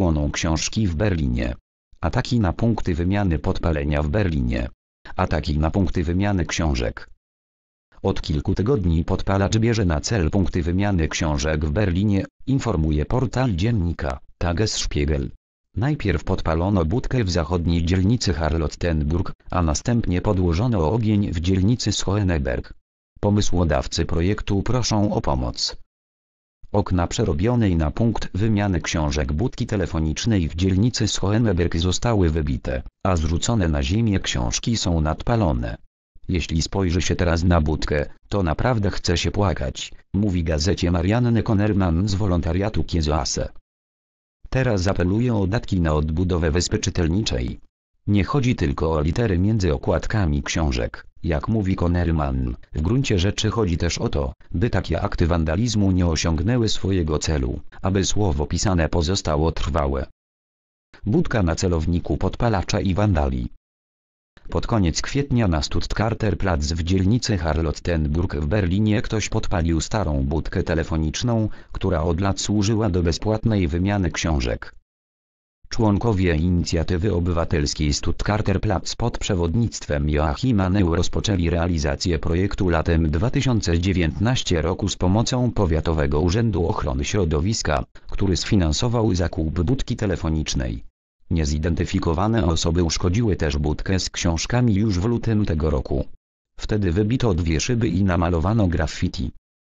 płoną książki w Berlinie. Ataki na punkty wymiany podpalenia w Berlinie. Ataki na punkty wymiany książek. Od kilku tygodni podpalacz bierze na cel punkty wymiany książek w Berlinie, informuje portal dziennika Tagesspiegel. Najpierw podpalono budkę w zachodniej dzielnicy Charlottenburg, a następnie podłożono ogień w dzielnicy Schoeneberg. Pomysłodawcy projektu proszą o pomoc. Okna przerobionej na punkt wymiany książek budki telefonicznej w dzielnicy Schoenberg zostały wybite, a zrzucone na ziemię książki są nadpalone. Jeśli spojrzy się teraz na budkę, to naprawdę chce się płakać, mówi gazecie Marianne Konerman z wolontariatu Kiezoase. Teraz apeluję o datki na odbudowę Wyspy Czytelniczej. Nie chodzi tylko o litery między okładkami książek. Jak mówi Konerman, w gruncie rzeczy chodzi też o to, by takie akty wandalizmu nie osiągnęły swojego celu, aby słowo pisane pozostało trwałe. Budka na celowniku podpalacza i wandali. Pod koniec kwietnia na Stuttgarter Plac w dzielnicy Harlottenburg w Berlinie ktoś podpalił starą budkę telefoniczną, która od lat służyła do bezpłatnej wymiany książek. Członkowie inicjatywy obywatelskiej Stuttgarter Platz pod przewodnictwem Joachima Neu rozpoczęli realizację projektu latem 2019 roku z pomocą Powiatowego Urzędu Ochrony Środowiska, który sfinansował zakup budki telefonicznej. Niezidentyfikowane osoby uszkodziły też budkę z książkami już w lutym tego roku. Wtedy wybito dwie szyby i namalowano graffiti.